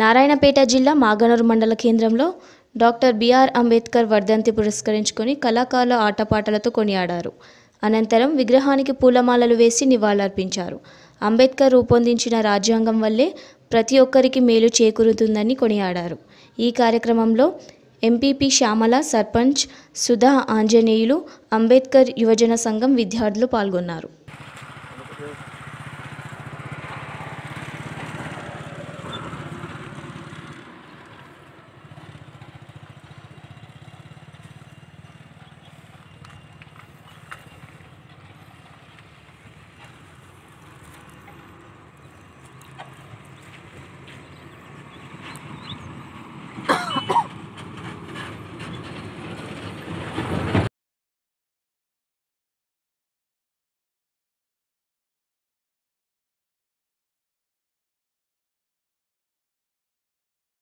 నారాయణపేట జిల్లా మాగనూరు మండల కేంద్రంలో డాక్టర్ బిఆర్ అంబేద్కర్ వర్ధంతి పురస్కరించుకొని కళాకారుల ఆటపాటలతో కొనియాడారు అనంతరం విగ్రహానికి పూలమాలలు వేసి నివాళులర్పించారు అంబేద్కర్ రూపొందించిన రాజ్యాంగం వల్లే ప్రతి ఒక్కరికి మేలు చేకూరుతుందని కొనియాడారు ఈ కార్యక్రమంలో ఎంపీపీ శ్యామల సర్పంచ్ సుధా ఆంజనేయులు అంబేద్కర్ యువజన సంఘం విద్యార్థులు పాల్గొన్నారు